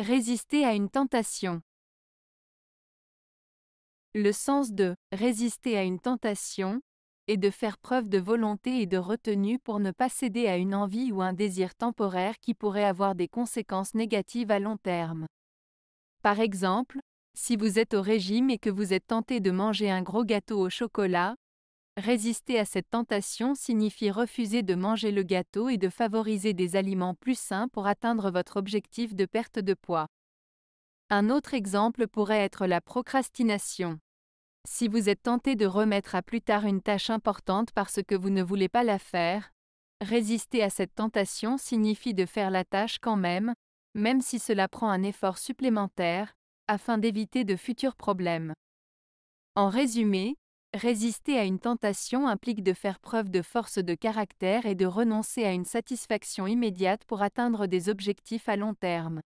Résister à une tentation. Le sens de résister à une tentation est de faire preuve de volonté et de retenue pour ne pas céder à une envie ou un désir temporaire qui pourrait avoir des conséquences négatives à long terme. Par exemple, si vous êtes au régime et que vous êtes tenté de manger un gros gâteau au chocolat, Résister à cette tentation signifie refuser de manger le gâteau et de favoriser des aliments plus sains pour atteindre votre objectif de perte de poids. Un autre exemple pourrait être la procrastination. Si vous êtes tenté de remettre à plus tard une tâche importante parce que vous ne voulez pas la faire, résister à cette tentation signifie de faire la tâche quand même, même si cela prend un effort supplémentaire, afin d'éviter de futurs problèmes. En résumé, Résister à une tentation implique de faire preuve de force de caractère et de renoncer à une satisfaction immédiate pour atteindre des objectifs à long terme.